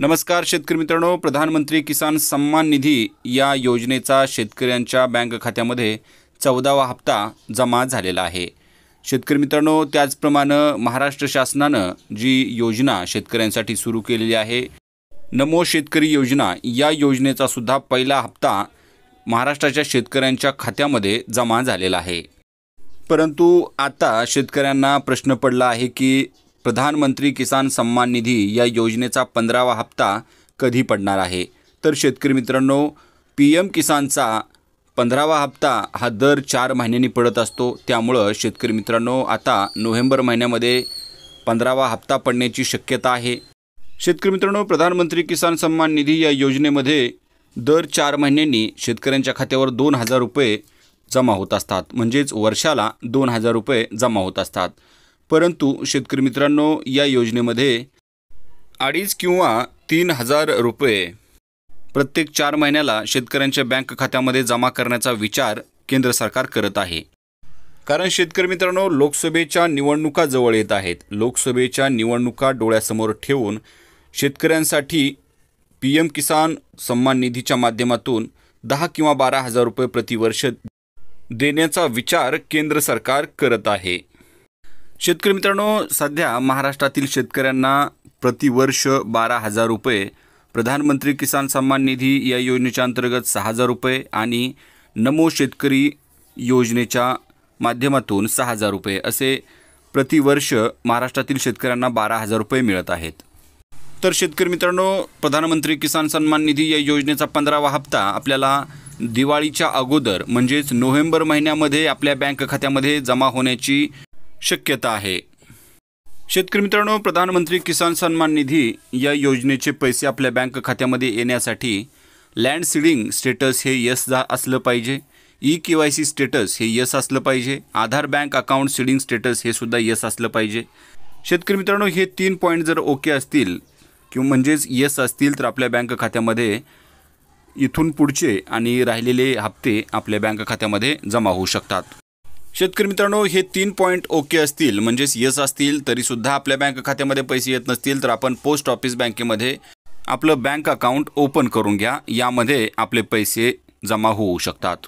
नमस्कार शेतकरी मित्रांनो प्रधानमंत्री किसान सन्मान निधी या योजनेचा शेतकऱ्यांच्या बँक खात्यामध्ये चौदावा हप्ता जमा झालेला आहे शेतकरी मित्रांनो त्याचप्रमाणे महाराष्ट्र शासनानं जी योजना शेतकऱ्यांसाठी सुरू केलेली आहे नमो शेतकरी योजना या योजनेचा सुद्धा पहिला हप्ता महाराष्ट्राच्या शेतकऱ्यांच्या खात्यामध्ये जमा झालेला आहे परंतु आता शेतकऱ्यांना प्रश्न पडला आहे की प्रधानमंत्री किसान सन्मान निधी या योजनेचा पंधरावा हप्ता कधी पडणार आहे तर शेतकरी मित्रांनो पी एम किसानचा पंधरावा हप्ता हा दर चार महिन्यांनी पडत असतो त्यामुळं शेतकरी मित्रांनो आता नोव्हेंबर महिन्यामध्ये पंधरावा हप्ता पडण्याची शक्यता आहे शेतकरी मित्रांनो प्रधानमंत्री किसान सन्मान निधी या योजनेमध्ये दर चार महिन्यांनी शेतकऱ्यांच्या खात्यावर दोन हजार रुपये जमा होत असतात म्हणजेच वर्षाला दोन हजार रुपये जमा होत असतात परंतु शेतकरी मित्रांनो या योजनेमध्ये अडीच किंवा तीन हजार रुपये प्रत्येक चार महिन्याला शेतकऱ्यांच्या बँक खात्यामध्ये जमा करण्याचा विचार केंद्र सरकार करत आहे कारण शेतकरी मित्रांनो लोकसभेच्या निवडणुका जवळ येत आहेत लोकसभेच्या निवडणुका डोळ्यासमोर ठेवून शेतकऱ्यांसाठी पी एम किसान सन्मान निधीच्या माध्यमातून दहा किंवा बारा हजार रुपये प्रतिवर्ष देण्याचा विचार केंद्र सरकार करत आहे शेतकरी मित्रांनो सध्या महाराष्ट्रातील शेतकऱ्यांना प्रतिवर्ष बारा हजार रुपये प्रधानमंत्री किसान सन्मान निधी या योजनेच्या अंतर्गत सहा हजार रुपये आणि नमो शेतकरी योजनेच्या माध्यमातून सहा हजार रुपये असे प्रतिवर्ष महाराष्ट्रातील शेतकऱ्यांना बारा हजार रुपये मिळत आहेत तर शेतकरी मित्रांनो प्रधानमंत्री किसान सन्मान निधी या योजनेचा पंधरावा हप्ता आपल्याला दिवाळीच्या अगोदर म्हणजेच नोव्हेंबर महिन्यामध्ये आपल्या बँक खात्यामध्ये जमा होण्याची शक्यता आहे शेतकरी मित्रांनो प्रधानमंत्री किसान सन्मान निधी या योजनेचे पैसे आपल्या बँक खात्यामध्ये येण्यासाठी लँड सिडिंग स्टेटस हे यस जा असलं पाहिजे E K Y C status हे यस असलं पाहिजे Aadhaar bank account seeding status हे सुद्धा यस असलं पाहिजे शेतकरी मित्रांनो हे तीन पॉईंट जर ओके असतील किंवा म्हणजेच यस असतील तर आपल्या बँक खात्यामध्ये इथून पुढचे आणि राहिलेले हप्ते आपल्या बँक खात्यामध्ये जमा होऊ शकतात शेतकरी मित्रांनो हे तीन पॉईंट ओके असतील म्हणजेच यस असतील तरीसुद्धा आपल्या बँक खात्यामध्ये पैसे येत नसतील तर आपण पोस्ट ऑफिस बँकेमध्ये आपलं बँक अकाउंट ओपन करून घ्या यामध्ये आपले पैसे जमा होऊ शकतात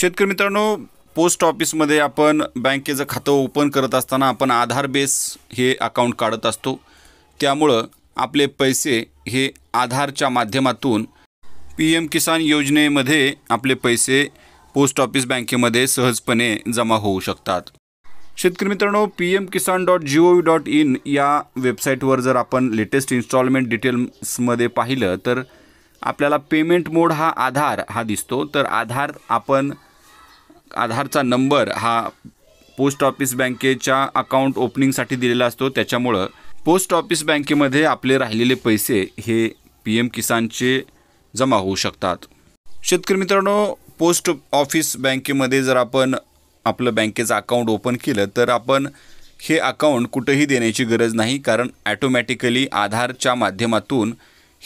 शेतकरी मित्रांनो पोस्ट ऑफिसमध्ये आपण बँकेचं खातं ओपन करत असताना आपण आधार बेस हे अकाउंट काढत असतो त्यामुळं आपले पैसे हे आधारच्या माध्यमातून पी एम किसान योजनेमध्ये आपले पैसे पोस्ट ऑफिस बँकेमध्ये सहजपणे जमा होऊ शकतात शेतकरी मित्रांनो P M Kisan dot G O V dot in या वेबसाईटवर जर आपण लेटेस्ट इन्स्टॉलमेंट डिटेल्समध्ये पाहिलं तर आपल्याला पेमेंट मोड हा आधार हा दिसतो तर आधार आपण आधारचा नंबर हा पोस्ट ऑफिस बँकेच्या अकाउंट ओपनिंगसाठी दिलेला असतो त्याच्यामुळं पोस्ट ऑफिस बँकेमध्ये आपले राहिलेले पैसे हे पी एम किसानचे जमा होऊ शकतात शेतकरी मित्रांनो पोस्ट ऑफिस बँकेमध्ये जर आपण आपलं बँकेचं अकाउंट ओपन केलं तर आपण हे अकाउंट कुठंही देण्याची गरज नाही कारण ॲटोमॅटिकली आधारच्या माध्यमातून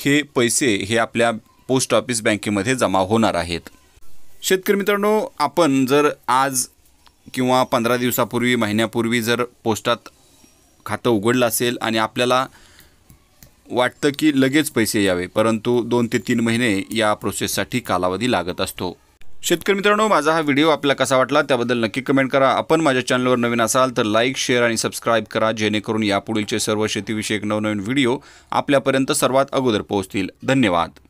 हे पैसे हे आपल्या पोस्ट ऑफिस बँकेमध्ये जमा होणार आहेत शेतकरी मित्रांनो आपण जर आज किंवा पंधरा दिवसापूर्वी महिन्यापूर्वी जर पोस्टात खातं उघडलं असेल आणि आपल्याला वाटतं की लगेच पैसे यावे परंतु दोन ते तीन महिने या प्रोसेससाठी कालावधी लागत असतो शेतकरी मित्रांनो माझा हा व्हिडिओ आपल्याला कसा वाटला त्याबद्दल नक्की कमेंट करा आपण माझ्या चॅनलवर नवीन असाल तर लाईक शेअर आणि सबस्क्राईब करा जेणेकरून यापुढीलचे सर्व शेतीविषयक नवनवीन व्हिडिओ आपल्यापर्यंत सर्वात अगोदर पोहोचतील धन्यवाद